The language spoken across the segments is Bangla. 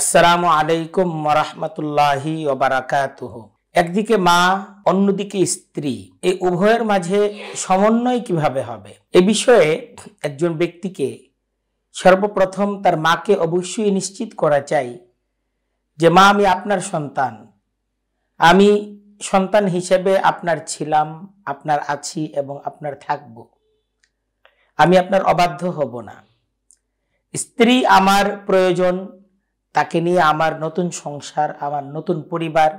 আসসালামু আলাইকুম মরাহমতুল্লাহি ওবারাকাতুহ একদিকে মা অন্যদিকে স্ত্রী এই উভয়ের মাঝে সমন্বয় কিভাবে হবে এ বিষয়ে একজন ব্যক্তিকে সর্বপ্রথম তার মাকে অবশ্যই নিশ্চিত করা চাই যে মা আমি আপনার সন্তান আমি সন্তান হিসেবে আপনার ছিলাম আপনার আছি এবং আপনার থাকব আমি আপনার অবাধ্য হব না স্ত্রী আমার প্রয়োজন তাকে নিয়ে আমার নতুন সংসার আমার নতুন পরিবার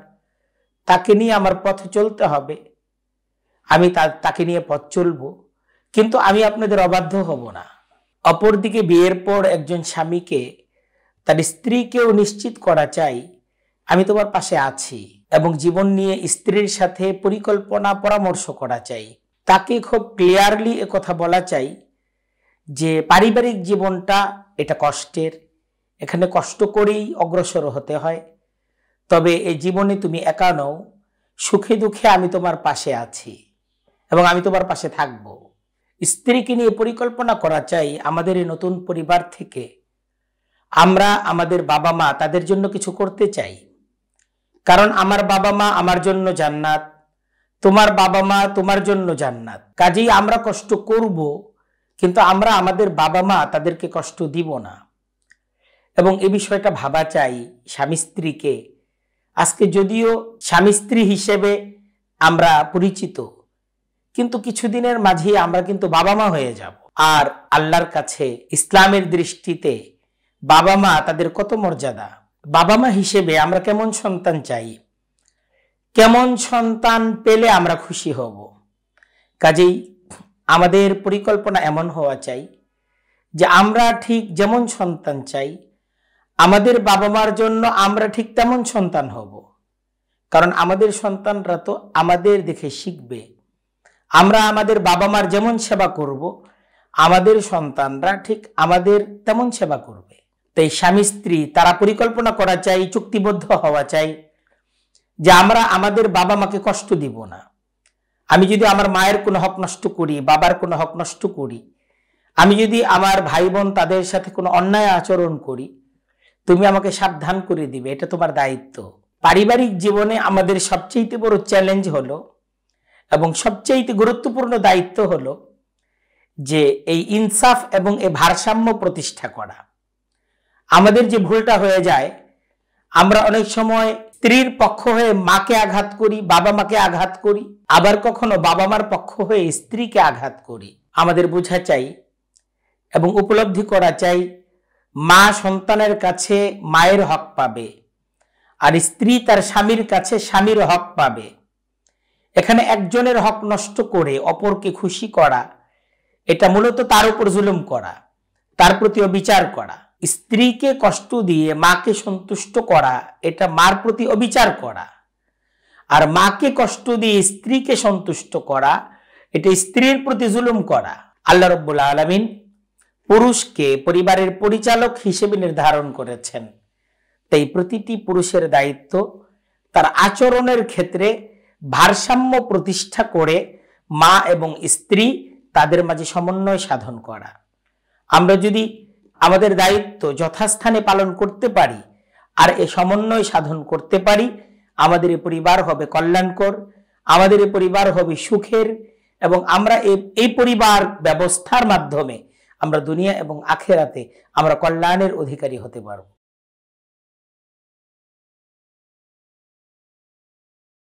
তাকে নিয়ে আমার পথে চলতে হবে আমি তাকে নিয়ে পথ চলব কিন্তু আমি আপনাদের অবাধ্য হব না অপরদিকে বিয়ের পর একজন স্বামীকে তার স্ত্রীকেও নিশ্চিত করা চাই আমি তোমার পাশে আছি এবং জীবন নিয়ে স্ত্রীর সাথে পরিকল্পনা পরামর্শ করা চাই তাকে খুব ক্লিয়ারলি কথা বলা চাই যে পারিবারিক জীবনটা এটা কষ্টের এখানে কষ্ট করেই অগ্রসর হতে হয় তবে এই জীবনে তুমি একা নও সুখে দুঃখে আমি তোমার পাশে আছি এবং আমি তোমার পাশে থাকব স্ত্রীকে নিয়ে পরিকল্পনা করা চাই আমাদের এই নতুন পরিবার থেকে আমরা আমাদের বাবা মা তাদের জন্য কিছু করতে চাই কারণ আমার বাবা মা আমার জন্য জান্নাত তোমার বাবা মা তোমার জন্য জান্নাত কাজেই আমরা কষ্ট করব কিন্তু আমরা আমাদের বাবা মা তাদেরকে কষ্ট দিব না এবং এ বিষয়টা ভাবা চাই স্বামী স্ত্রীকে আজকে যদিও স্বামী স্ত্রী হিসেবে আমরা পরিচিত কিন্তু কিছুদিনের মাঝে আমরা কিন্তু বাবা মা হয়ে যাব আর আল্লাহর কাছে ইসলামের দৃষ্টিতে বাবা মা তাদের কত মর্যাদা বাবা মা হিসেবে আমরা কেমন সন্তান চাই কেমন সন্তান পেলে আমরা খুশি হব কাজেই আমাদের পরিকল্পনা এমন হওয়া চাই যে আমরা ঠিক যেমন সন্তান চাই আমাদের বাবা মার জন্য আমরা ঠিক তেমন সন্তান হব কারণ আমাদের সন্তানরা তো আমাদের দেখে শিখবে আমরা আমাদের বাবা মার যেমন সেবা করব আমাদের সন্তানরা ঠিক আমাদের তেমন সেবা করবে তাই স্বামী স্ত্রী তারা পরিকল্পনা করা চাই চুক্তিবদ্ধ হওয়া চাই যে আমরা আমাদের বাবা মাকে কষ্ট দিব না আমি যদি আমার মায়ের কোনো হক নষ্ট করি বাবার কোনো হক নষ্ট করি আমি যদি আমার ভাই বোন তাদের সাথে কোনো অন্যায় আচরণ করি তুমি আমাকে সাবধান করে দিবে এটা তোমার দায়িত্ব পারিবারিক জীবনে আমাদের সবচেয়ে বড় চ্যালেঞ্জ হলো এবং সবচেয়ে গুরুত্বপূর্ণ দায়িত্ব হলো যে এই ইনসাফ এবং এ ভারসাম্য প্রতিষ্ঠা করা আমাদের যে ভুলটা হয়ে যায় আমরা অনেক সময় স্ত্রীর পক্ষ হয়ে মাকে আঘাত করি বাবা মাকে আঘাত করি আবার কখনো বাবা মার পক্ষ হয়ে স্ত্রীকে আঘাত করি আমাদের বোঝা চাই এবং উপলব্ধি করা চাই মা সন্তানের কাছে মায়ের হক পাবে আর স্ত্রী তার স্বামীর কাছে স্বামীর হক পাবে এখানে একজনের হক নষ্ট করে অপরকে খুশি করা এটা মূলত তার উপর জুলুম করা তার প্রতি অবিচার করা স্ত্রীকে কষ্ট দিয়ে মাকে সন্তুষ্ট করা এটা মার প্রতি অবিচার করা আর মাকে কষ্ট দিয়ে স্ত্রীকে সন্তুষ্ট করা এটা স্ত্রীর প্রতি জুলুম করা আল্লাহ রব্বুল আলমিন পুরুষকে পরিবারের পরিচালক হিসেবে নির্ধারণ করেছেন তাই প্রতিটি পুরুষের দায়িত্ব তার আচরণের ক্ষেত্রে ভারসাম্য প্রতিষ্ঠা করে মা এবং স্ত্রী তাদের মাঝে সমন্বয় সাধন করা আমরা যদি আমাদের দায়িত্ব যথাস্থানে পালন করতে পারি আর এ সমন্বয় সাধন করতে পারি আমাদের এই পরিবার হবে কল্যাণকর আমাদের এ পরিবার হবে সুখের এবং আমরা এই পরিবার ব্যবস্থার মাধ্যমে আমরা দুনিয়া এবং আখেরাতে আমরা কল্যাণের অধিকারী হতে পারবো